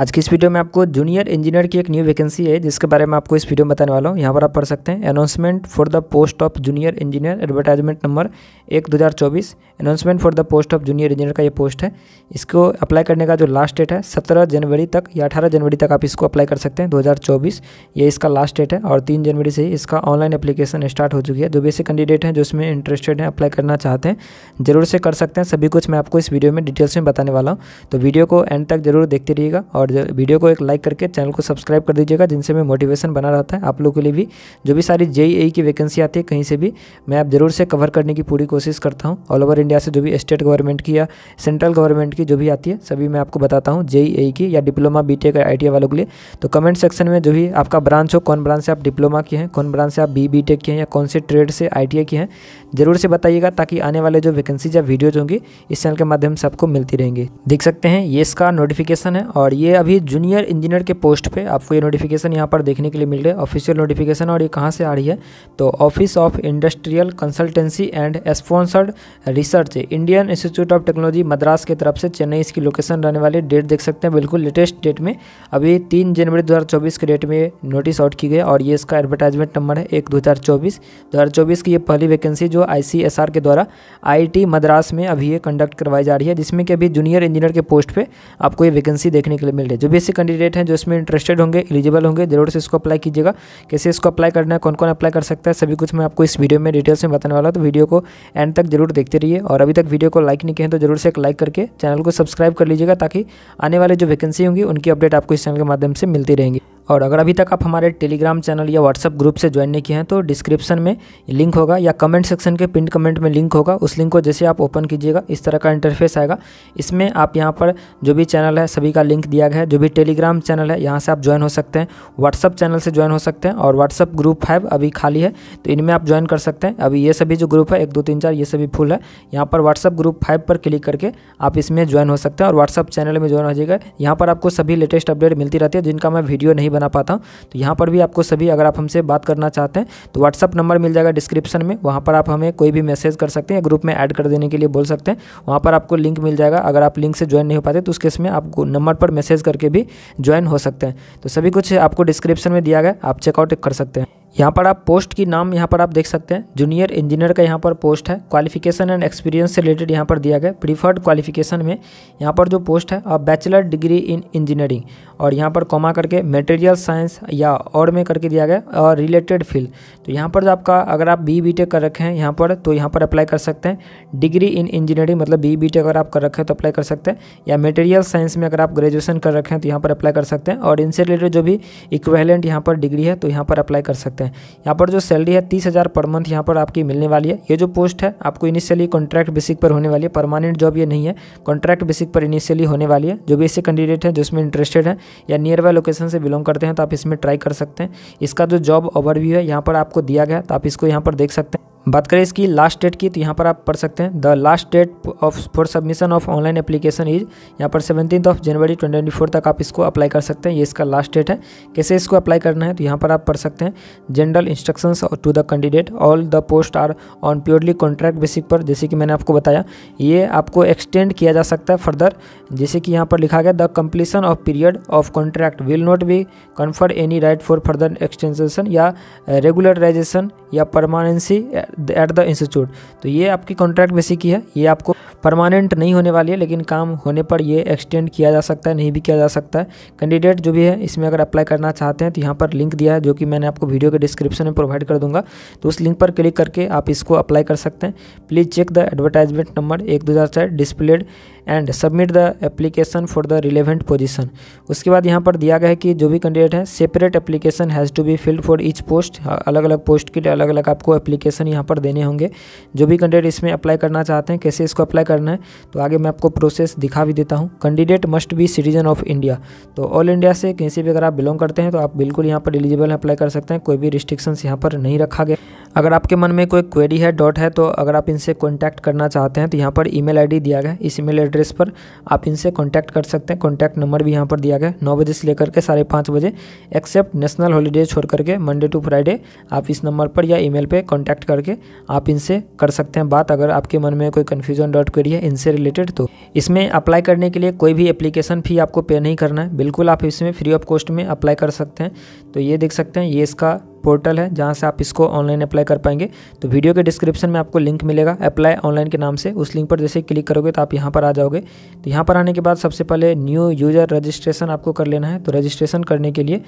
आज की इस वीडियो में आपको जूनियर इंजीनियर की एक न्यू वैकेंसी है जिसके बारे में आपको इस वीडियो में बताने वाला हूँ यहाँ पर आप पढ़ सकते हैं announcement for the post of junior engineer advertisement number एक दो हज़ार चौबीस announcement for the post of junior engineer का ये पोस्ट है इसको अप्लाई करने का जो लास्ट डेट है सत्रह जनवरी तक या अठारह जनवरी तक आप इसको अप्लाई कर सकते हैं दो ये इसका लास्ट डेट है और तीन जनवरी से ही इसका ऑनलाइन अपलीकेशन स्टार्ट हो चुकी है जो भी ऐसे कैंडिडेट हैं जो इसमें इंटरेस्टेड हैं अप्लाई करना चाहते हैं जरूर से कर सकते हैं सभी कुछ मैं आपको इस वीडियो में डिटेल्स में बताने वाला हूँ तो वीडियो को एंड तक जरूर देखते रहिएगा और और वीडियो को एक लाइक करके चैनल को सब्सक्राइब कर दीजिएगा जिनसे मैं मोटिवेशन बना रहता है आप लोगों के लिए भी जो भी सारी जेई e e की वैकेंसी आती है कहीं से भी मैं आप जरूर से कवर करने की पूरी कोशिश करता हूँ ऑल ओवर इंडिया से जो भी स्टेट गवर्नमेंट की या सेंट्रल गवर्नमेंट की जो भी आती है सभी मैं आपको बताता हूँ जेई e की या डिप्लोमा बी टेक आई वालों के लिए तो कमेंट सेक्शन में जो भी आपका ब्रांच हो कौन ब्रांच से आप डिप्लोमा के हैं कौन ब्रांच से आप बी बी टेक के हैं या कौन से ट्रेड से आई के हैं जरूर से बताइएगा ताकि आने वाले जो वैकेंसीज या वीडियोज होंगी इस चैनल के माध्यम से आपको मिलती रहेंगी देख सकते हैं ये इसका नोटिफिकेशन है और ये अभी जूनियर इंजीनियर के पोस्ट पे आपको ये नोटिफिकेशन यहाँ पर देखने के लिए मिल रहा है ऑफिशियल नोटिफिकेशन और ये कहाँ से आ रही है तो office of industrial consultancy and sponsored research Indian Institute of Technology Madras की तरफ से चेन्नई इसकी लोकेशन रहने वाली डेट देख सकते हैं बिल्कुल लेटेस्ट डेट में अभी तीन जनवरी दो के डेट में नोटिस आउट की गई और ये इसका एडवर्टाइजमेंट नंबर है एक दो हज़ार की ये पहली वैकेंसी जो आई के द्वारा आई मद्रास में अभी ये कंडक्ट करवाई जा रही है जिसमें कि अभी जूनियर इंजीनियर के पोस्ट पर आपको ये वैकेंसी देखने के लिए मिल है जो भी ऐसे कैंडिडेट हैं जो इसमें इंटरेस्टेड होंगे एलिजिबल होंगे जरूर से इसको अप्लाई कीजिएगा कैसे इसको अप्लाई करना है कौन कौन अप्लाई कर सकता है सभी कुछ मैं आपको इस वीडियो में डिटेल्स में बताने वाला हूँ तो वीडियो को एंड तक जरूर देखते रहिए और अभी तक वीडियो को लाइक नहीं किया तो जरूर से एक लाइक करके चैनल को सब्सक्राइब कर लीजिएगा ताकि आने वाले जो वैकेंसी होंगी उनकी अपडेट आपको इस चैनल के माध्यम से मिलती रहेंगी और अगर अभी तक आप हमारे टेलीग्राम चैनल या व्हाट्सअप ग्रुप से ज्वाइन नहीं किए हैं तो डिस्क्रिप्शन में लिंक होगा या कमेंट सेक्शन के पिन कमेंट में लिंक होगा उस लिंक को जैसे आप ओपन कीजिएगा इस तरह का इंटरफेस आएगा इसमें आप यहाँ पर जो भी चैनल है सभी का लिंक दिया गया है जो भी टेलीग्राम चैनल है यहाँ से आप ज्वाइन हो सकते हैं व्हाट्सअप चैनल से ज्वाइन हो सकते हैं और व्हाट्सअप ग्रुप फाइव अभी खाली है तो इनमें आप ज्वाइन कर सकते हैं अभी ये सभी जो ग्रुप है एक दो तीन चार ये सभी फुल है यहाँ पर व्हाट्सअप ग्रुप फाइव पर क्लिक करके आप इसमें ज्वाइन हो सकते हैं और व्हाट्सअप चैनल में ज्वाइन हो जाएगा यहाँ पर आपको सभी लेटेस्ट अपडेट मिलती रहती है जिनका मैं वीडियो नहीं बना पाता तो यहाँ पर भी आपको सभी अगर आप हमसे बात करना चाहते हैं तो व्हाट्सअप नंबर मिल जाएगा डिस्क्रिप्शन में वहाँ पर आप हमें कोई भी मैसेज कर सकते हैं ग्रुप में ऐड कर देने के लिए बोल सकते हैं वहाँ पर आपको लिंक मिल जाएगा अगर आप लिंक से ज्वाइन नहीं हो पाते तो उस केस में आप नंबर पर मैसेज करके भी ज्वाइन हो सकते हैं तो सभी कुछ आपको डिस्क्रिप्शन में दिया गया आप चेकआउट कर सकते हैं यहाँ पर आप पोस्ट की नाम यहाँ पर आप देख सकते हैं जूनियर इंजीनियर का यहाँ पर पोस्ट है क्वालिफिकेशन एंड एक्सपीरियंस से रिलेटेड यहाँ पर दिया गया प्रीफर्ड क्वालिफिकेशन में यहाँ पर जो पोस्ट है आप बैचलर डिग्री इन इंजीनियरिंग और यहाँ पर कॉमा करके मटेरियल साइंस या और में करके दिया गया और रिलेटेड फील्ड तो यहाँ पर आपका अगर आप बी बी कर रखे हैं यहाँ पर तो यहाँ पर अप्लाई कर सकते हैं डिग्री इन इंजीनियरिंग मतलब बी बी अगर आप कर रखे हैं तो अप्लाई कर सकते हैं या मटेरियल साइंस में अगर आप ग्रेजुएशन कर रखें हैं तो यहाँ पर अप्लाई कर सकते हैं और इनसे रिलेटेड जो भी इक्वेलेंट यहाँ पर डिग्री है तो यहाँ पर अप्लाई कर सकते हैं हैं यहाँ पर जो सैलरी है तीस हज़ार पर मंथ यहाँ पर आपकी मिलने वाली है ये जो पोस्ट है आपको इनिशियली कॉन्ट्रैक्ट बेसिक पर होने वाली है परमानेंट जॉब ये नहीं है कॉन्ट्रैक्ट बेसिक पर इनिशियली होने वाली है जो भी ऐसे कैंडिडेट हैं जिसमें इंटरेस्टेड हैं या नियर बाय लोकेशन से बिलोंग करते हैं तो आप इसमें ट्राई कर सकते हैं इसका जो जॉब ओवरव्यू है यहाँ पर आपको दिया गया तो आप इसको यहाँ पर देख सकते हैं बात करें इसकी लास्ट डेट की तो यहाँ पर आप पढ़ सकते हैं the last date of for submission of online application is यहाँ पर सेवनटीन ऑफ जनवरी ट्वेंटी तक आप इसको अप्लाई कर सकते हैं ये इसका लास्ट डेट है कैसे इसको अप्लाई करना है तो यहाँ पर आप पढ़ सकते हैं general instruction to the candidate all the post are on purely contract basic पर जैसे कि मैंने आपको बताया ये आपको एक्सटेंड किया जा सकता है फर्दर जैसे कि यहाँ पर लिखा गया the completion of period of contract will not be conferred any right for further extension या रेगुलराइजेशन या परमानेंसी एट द इंस्टीट्यूट तो ये आपकी कॉन्ट्रैक्ट बेसिक की है ये आपको परमानेंट नहीं होने वाली है लेकिन काम होने पर ये एक्सटेंड किया जा सकता है नहीं भी किया जा सकता है कैंडिडेट जो भी है इसमें अगर अप्लाई करना चाहते हैं तो यहाँ पर लिंक दिया है जो कि मैंने आपको वीडियो के डिस्क्रिप्शन में प्रोवाइड कर दूंगा तो उस लिंक पर क्लिक करके आप इसको अप्लाई कर सकते हैं please check the advertisement number एक दो हज़ार चार displayed and submit the application for the relevant position उसके बाद यहाँ पर दिया गया है कि जो भी कैंडिडेट है separate application has to be filled for each post अलग अलग पोस्ट के लिए अलग अलग आपको एप्लीकेशन यहाँ पर देने होंगे जो भी कैंडिडेट इसमें अप्लाई करना चाहते हैं कैसे इसको अप्लाई करना है तो आगे मैं आपको प्रोसेस दिखा भी देता हूँ candidate must be citizen of India तो ऑल इंडिया से कहीं से भी अगर आप बिलोंग करते हैं तो आप बिल्कुल यहाँ पर एलिजिबल अप्लाई कर सकते हैं कोई भी रिस्ट्रिक्शंस यहाँ पर नहीं रखा गया अगर आपके मन में कोई क्वेरी है डॉट है तो अगर आप इनसे कॉन्टैक्ट करना चाहते हैं तो यहाँ पर ईमेल आईडी दिया गया इस ईमेल एड्रेस पर आप इनसे कॉन्टैक्ट कर सकते हैं कॉन्टैक्ट नंबर भी यहाँ पर दिया गया नौ बजे से लेकर के साढ़े पाँच बजे एक्सेप्ट नेशनल हॉलीडे छोड़ करके मंडे टू फ्राइडे आप इस नंबर पर या ई मेल पर कॉन्टैक्ट करके आप इनसे कर सकते हैं बात अगर आपके मन में कोई कन्फ्यूजन डॉट क्वेरी है इनसे रिलेटेड तो इसमें अप्लाई करने के लिए कोई भी एप्लीकेशन फ़ी आपको पे नहीं करना है बिल्कुल आप इसमें फ्री ऑफ कॉस्ट में अप्लाई कर सकते हैं तो ये देख सकते हैं ये इसका पोर्टल है जहाँ से आप इसको ऑनलाइन अप्लाई कर पाएंगे तो वीडियो के डिस्क्रिप्शन में आपको लिंक मिलेगा अप्लाई ऑनलाइन के नाम से उस लिंक पर जैसे क्लिक करोगे तो आप यहाँ पर आ जाओगे तो यहाँ पर आने के बाद सबसे पहले न्यू यूज़र रजिस्ट्रेशन आपको कर लेना है तो रजिस्ट्रेशन करने के लिए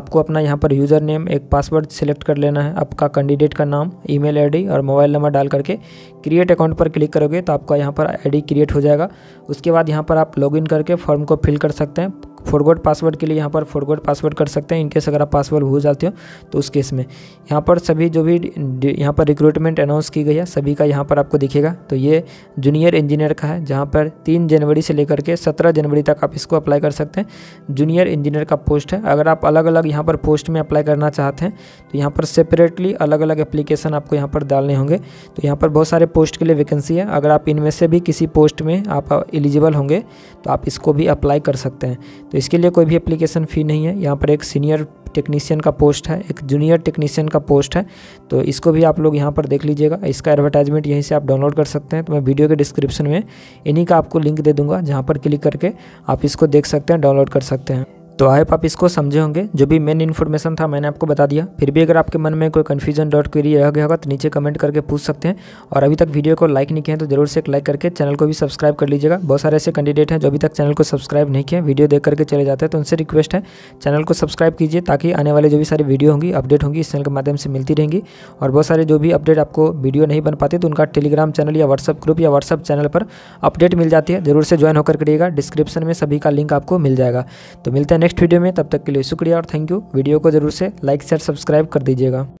आपको अपना यहाँ पर यूज़र नेम एक पासवर्ड सेलेक्ट कर लेना है आपका कैंडिडेट का नाम ई मेल और मोबाइल नंबर डाल करके क्रिएट अकाउंट पर क्लिक करोगे तो आपका यहाँ पर आई क्रिएट हो जाएगा उसके बाद यहाँ पर आप लॉग करके फॉर्म को फिल कर सकते हैं फॉरवर्ड पासवर्ड के लिए यहाँ पर फॉरवर्ड पासवर्ड कर सकते हैं इनकेस अगर आप पासवर्ड भूल जाते हो तो उस केस में यहाँ पर सभी जो भी यहाँ पर रिक्रूटमेंट अनाउंस की गई है सभी का यहाँ पर आपको दिखेगा तो ये जूनियर इंजीनियर का है जहाँ पर तीन जनवरी से लेकर के सत्रह जनवरी तक आप इसको अप्लाई कर सकते हैं जूनियर इंजीनियर का पोस्ट है अगर आप अलग अलग यहाँ पर पोस्ट में अप्लाई करना चाहते हैं तो यहाँ पर सेपरेटली अलग अलग एप्लीकेशन आपको यहाँ पर डालने होंगे तो यहाँ पर बहुत सारे पोस्ट के लिए वैकेंसी है अगर आप इनमें से भी किसी पोस्ट में आप एलिजिबल होंगे तो आप इसको भी अप्लाई कर सकते हैं तो तो इसके लिए कोई भी एप्लीकेशन फ़ी नहीं है यहाँ पर एक सीनियर टेक्नीशियन का पोस्ट है एक जूनियर टेक्नीशियन का पोस्ट है तो इसको भी आप लोग यहाँ पर देख लीजिएगा इसका एडवर्टाइजमेंट यहीं से आप डाउनलोड कर सकते हैं तो मैं वीडियो के डिस्क्रिप्शन में इन्हीं का आपको लिंक दे दूंगा जहाँ पर क्लिक करके आप इसको देख सकते हैं डाउनलोड कर सकते हैं तो आए आप इसको समझे होंगे जो भी मेन इन्फॉर्मेशन था मैंने आपको बता दिया फिर भी अगर आपके मन में कोई कन्फ्यूजन डॉट क्वेरी रह गया होगा तो नीचे कमेंट करके पूछ सकते हैं और अभी तक वीडियो को लाइक नहीं किया तो जरूर से एक लाइक करके चैनल को भी सब्सक्राइब कर लीजिएगा बहुत सारे ऐसे कैंडिडेट हैं जो अभी तक चैनल को सब्सक्राइब नहीं किया वीडियो देख करके चले जाते हैं तो उनसे रिक्वेस्ट है चैनल को सब्सक्राइब कीजिए ताकि आने वाले जो भी सारी वीडियो होंगी अपडेट होंगी इस चैनल के माध्यम से मिलती रहेंगी और बहुत सारे जो भी अपडेट आपको वीडियो नहीं बन पाते तो उनका टेलीग्राम चैनल या व्हाट्सअप ग्रुप या व्हाट्सअप चैनल पर अपडेट मिल जाती है जरूर से ज्वाइन होकर करिएगा डिस्क्रिप्शन में सभी का लिंक आपको मिल जाएगा तो मिलते हैं नेक्स्ट वीडियो में तब तक के लिए शुक्रिया और थैंक यू वीडियो को जरूर से लाइक शेयर सब्सक्राइब कर दीजिएगा